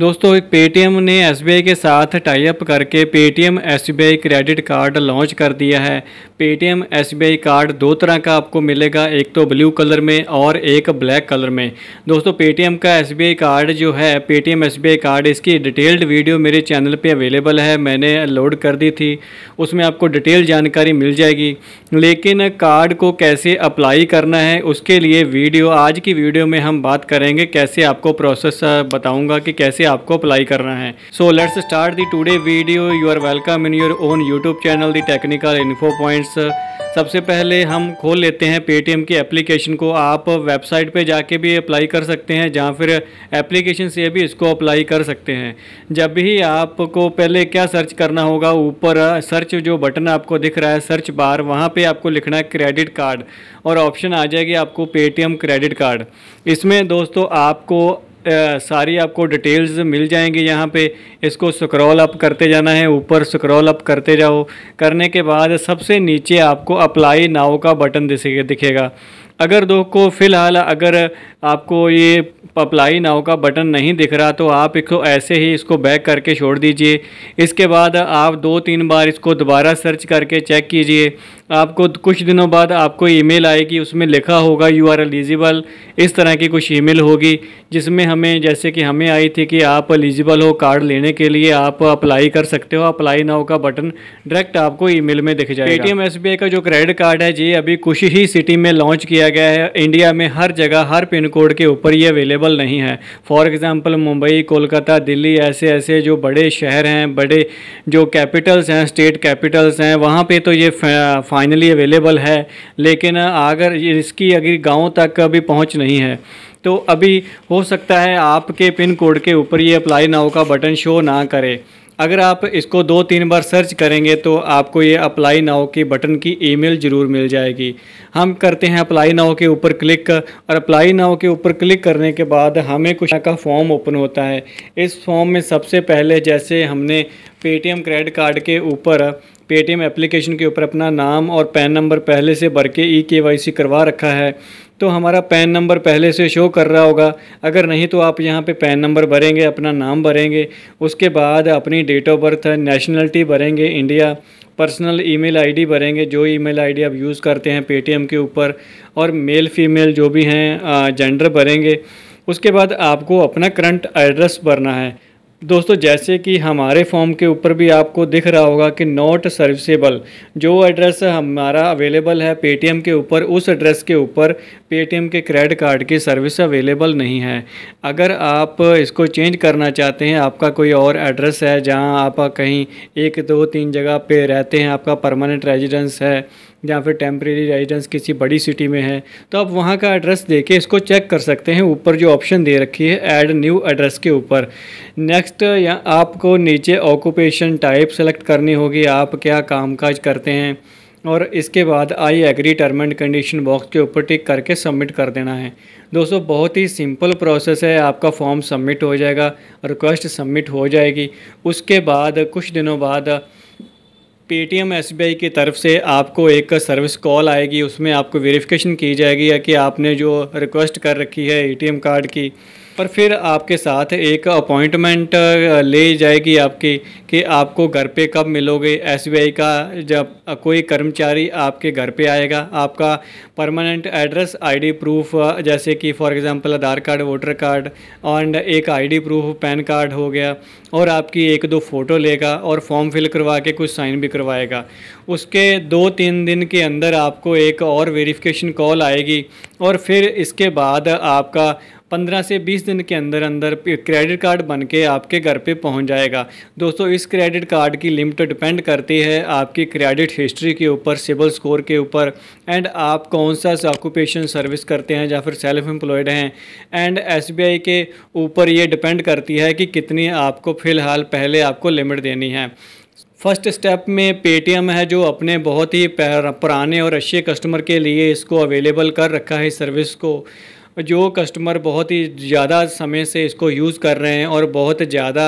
दोस्तों एक पेटीएम ने एसबीआई के साथ टाइप करके Paytm SBI credit card launch कर दिया है पेटीएम एसबीआई कार्ड दो तरह का आपको मिलेगा एक तो ब्लू कलर में और एक ब्लैक कलर में दोस्तों पेटीएम का एसबीआई कार्ड जो है पेटीएम एसबीआई कार्ड इसकी डिटेल्ड वीडियो मेरे चैनल पे अवेलेबल है मैंने लोड कर दी थी उसमें आपको डिटेल जानकारी मिल जाएगी लेकिन कार्ड को कैसे अप्लाई करना है उसके लिए वीडियो आज की वीडियो में हम बात करेंगे कैसे आपको प्रोसेस बताऊँगा कि कैसे आपको अप्लाई करना है so let's start the today video you are welcome in your own YouTube channel the technical info points सबसे पहले हम खोल लेते हैं पेटीएम की एप्लीकेशन को आप वेबसाइट पे जाके भी अप्लाई कर सकते हैं जहाँ फिर एप्लीकेशन से भी इसको अप्लाई कर सकते हैं जब भी आपको पहले क्या सर्च करना होगा ऊपर सर्च जो बटन आपको दिख रहा है सर्च बार वहाँ पे आपको लिखना है क्रेडिट कार्ड और ऑप्शन आ जाएगी आपको पेटीएम क्रेडिट कार्ड इसमें दोस्तों आपको सारी आपको डिटेल्स मिल जाएंगी यहाँ पे इसको स्क्रॉल अप करते जाना है ऊपर स्क्रॉल अप करते जाओ करने के बाद सबसे नीचे आपको अप्लाई नाव का बटन दिखेगा अगर दो को फ़िलहाल अगर आपको ये अप्लाई नाव का बटन नहीं दिख रहा तो आप इसको ऐसे ही इसको बैक करके छोड़ दीजिए इसके बाद आप दो तीन बार इसको दोबारा सर्च करके चेक कीजिए आपको कुछ दिनों बाद आपको ईमेल आएगी उसमें लिखा होगा यू आर एलिजिबल इस तरह की कुछ ईमेल होगी जिसमें हमें जैसे कि हमें आई थी कि आप एलिजिबल हो कार्ड लेने के लिए आप अप्लाई कर सकते हो अप्लाई नाउ का बटन डायरेक्ट आपको ईमेल में दिख जाएगा पेटीएम एसबीआई का जो क्रेडिट कार्ड है ये अभी कुछ ही सिटी में लॉन्च किया गया है इंडिया में हर जगह हर पिन कोड के ऊपर ये अवेलेबल पॉसिबल नहीं है फॉर एग्ज़ाम्पल मुंबई कोलकाता दिल्ली ऐसे ऐसे जो बड़े शहर हैं बड़े जो कैपिटल्स हैं स्टेट कैपिटल्स हैं वहाँ पे तो ये फाइनली अवेलेबल है लेकिन अगर इसकी अगर गाँव तक अभी पहुँच नहीं है तो अभी हो सकता है आपके पिन कोड के ऊपर ये अप्लाई नाउ का बटन शो ना करे अगर आप इसको दो तीन बार सर्च करेंगे तो आपको ये अप्लाई नाव के बटन की ईमेल ज़रूर मिल जाएगी हम करते हैं अप्लाई नाव के ऊपर क्लिक और अप्लाई नाव के ऊपर क्लिक करने के बाद हमें कुछ का फॉर्म ओपन होता है इस फॉर्म में सबसे पहले जैसे हमने पेटीएम क्रेडिट कार्ड के ऊपर पेटीएम एप्लीकेशन के ऊपर अपना नाम और पैन नंबर पहले से भर के ई के करवा रखा है तो हमारा पैन नंबर पहले से शो कर रहा होगा अगर नहीं तो आप यहाँ पे पैन नंबर भरेंगे अपना नाम भरेंगे उसके बाद अपनी डेट ऑफ बर्थ नेशनलिटी भरेंगे इंडिया पर्सनल ईमेल आईडी भरेंगे जो ईमेल आईडी आप यूज़ करते हैं पेटीएम के ऊपर और मेल फीमेल जो भी हैं जेंडर भरेंगे उसके बाद आपको अपना करंट एड्रेस भरना है दोस्तों जैसे कि हमारे फॉर्म के ऊपर भी आपको दिख रहा होगा कि नॉट सर्विसेबल जो एड्रेस हमारा अवेलेबल है पेटीएम के ऊपर उस एड्रेस के ऊपर पेटीएम के क्रेडिट कार्ड की सर्विस अवेलेबल नहीं है अगर आप इसको चेंज करना चाहते हैं आपका कोई और एड्रेस है जहां आप कहीं एक दो तीन जगह पे रहते हैं आपका परमानेंट रेजिडेंस है या फिर टेम्प्रेरी रेजिडेंस किसी बड़ी सिटी में है तो आप वहाँ का एड्रेस दे के इसको चेक कर सकते हैं ऊपर जो ऑप्शन दे रखी है ऐड न्यू एड्रेस के ऊपर नेक्स्ट या आपको नीचे ऑक्यूपेशन टाइप सेलेक्ट करनी होगी आप क्या काम काज करते हैं और इसके बाद I agree term and condition box के ऊपर टिक करके सबमिट कर देना है दोस्तों बहुत ही सिंपल प्रोसेस है आपका फॉर्म सबमिट हो जाएगा रिक्वेस्ट सबमिट हो जाएगी उसके बाद कुछ दिनों बाद पेटीएम आई की तरफ से आपको एक सर्विस कॉल आएगी उसमें आपको वेरिफिकेशन की जाएगी कि आपने जो रिक्वेस्ट कर रखी है एटीएम कार्ड की पर फिर आपके साथ एक अपॉइंटमेंट ले जाएगी आपकी कि आपको घर पे कब मिलोगे एसबीआई का जब कोई कर्मचारी आपके घर पे आएगा आपका परमानेंट एड्रेस आईडी प्रूफ जैसे कि for example Aadhaar card voter card and एक आईडी प्रूफ पैन कार्ड हो गया और आपकी एक दो फ़ोटो लेगा और फॉर्म फिल करवा के कुछ साइन भी करवाएगा उसके दो तीन दिन के अंदर आपको एक और वेरीफ़िकेशन कॉल आएगी और फिर इसके बाद आपका पंद्रह से बीस दिन के अंदर अंदर क्रेडिट कार्ड बन के आपके घर पे पहुंच जाएगा दोस्तों इस क्रेडिट कार्ड की लिमिट डिपेंड करती है आपकी क्रेडिट हिस्ट्री के ऊपर सिविल स्कोर के ऊपर एंड आप कौन सा ऑक्यूपेशन सर्विस करते हैं या फिर सेल्फ एम्प्लॉयड हैं एंड एस के ऊपर ये डिपेंड करती है कि कितनी आपको फ़िलहाल पहले आपको लिमिट देनी है फर्स्ट स्टेप में पेटीएम है जो अपने बहुत ही पुराने और अच्छे कस्टमर के लिए इसको अवेलेबल कर रखा है सर्विस को जो कस्टमर बहुत ही ज़्यादा समय से इसको यूज़ कर रहे हैं और बहुत ज़्यादा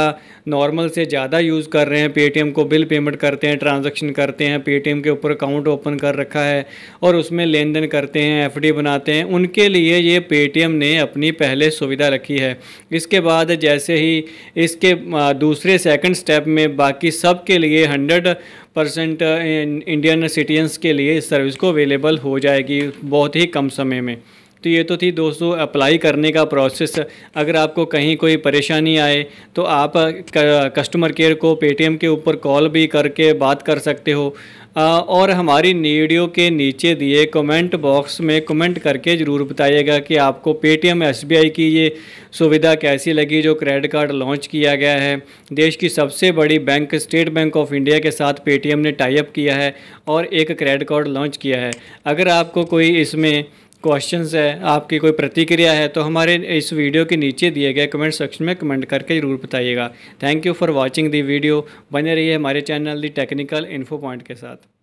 नॉर्मल से ज़्यादा यूज़ कर रहे हैं पेटीएम को बिल पेमेंट करते हैं ट्रांजैक्शन करते हैं पेटीएम के ऊपर अकाउंट ओपन कर रखा है और उसमें लेन देन करते हैं एफ बनाते हैं उनके लिए ये पेटीएम ने अपनी पहले सुविधा रखी है इसके बाद जैसे ही इसके दूसरे सेकेंड स्टेप में बाकी सब के लिए हंड्रेड परसेंट इंडियन सिटीजन्स के लिए इस सर्विस को अवेलेबल हो जाएगी बहुत ही कम समय में तो ये तो थी दोस्तों अप्लाई करने का प्रोसेस अगर आपको कहीं कोई परेशानी आए तो आप कस्टमर केयर को पेटीएम के ऊपर कॉल भी करके बात कर सकते हो और हमारी वीडियो के नीचे दिए कमेंट बॉक्स में कमेंट करके ज़रूर बताइएगा कि आपको पेटीएम एसबीआई की ये सुविधा कैसी लगी जो क्रेडिट कार्ड लॉन्च किया गया है देश की सबसे बड़ी bank State Bank of India के साथ पेटीएम ने टाइप किया है और एक क्रेडिट कार्ड लॉन्च किया है अगर आपको कोई इसमें क्वेश्चंस है आपकी कोई प्रतिक्रिया है तो हमारे इस वीडियो के नीचे दिए गए कमेंट सेक्शन में कमेंट करके ज़रूर बताइएगा thank you for watching the video बने रहिए हमारे channel the technical info point के साथ